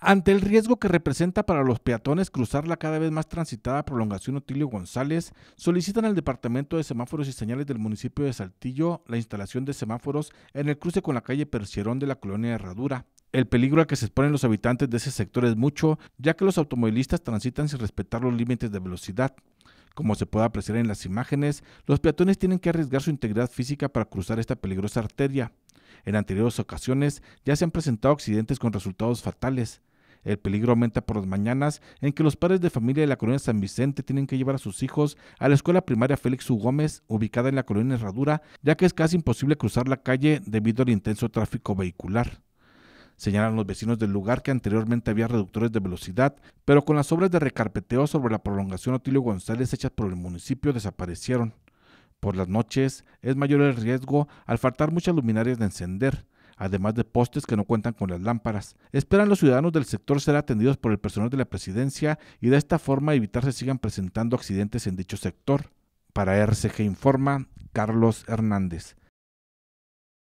Ante el riesgo que representa para los peatones cruzar la cada vez más transitada prolongación Otilio González, solicitan al Departamento de Semáforos y Señales del municipio de Saltillo la instalación de semáforos en el cruce con la calle Percierón de la colonia Herradura. El peligro al que se exponen los habitantes de ese sector es mucho, ya que los automovilistas transitan sin respetar los límites de velocidad. Como se puede apreciar en las imágenes, los peatones tienen que arriesgar su integridad física para cruzar esta peligrosa arteria. En anteriores ocasiones ya se han presentado accidentes con resultados fatales. El peligro aumenta por las mañanas en que los padres de familia de la colonia San Vicente tienen que llevar a sus hijos a la escuela primaria Félix U. Gómez, ubicada en la colonia Herradura, ya que es casi imposible cruzar la calle debido al intenso tráfico vehicular. Señalan los vecinos del lugar que anteriormente había reductores de velocidad, pero con las obras de recarpeteo sobre la prolongación Otilio González hechas por el municipio desaparecieron. Por las noches es mayor el riesgo al faltar muchas luminarias de encender, además de postes que no cuentan con las lámparas. Esperan los ciudadanos del sector ser atendidos por el personal de la presidencia y de esta forma evitar que sigan presentando accidentes en dicho sector. Para RCG Informa, Carlos Hernández.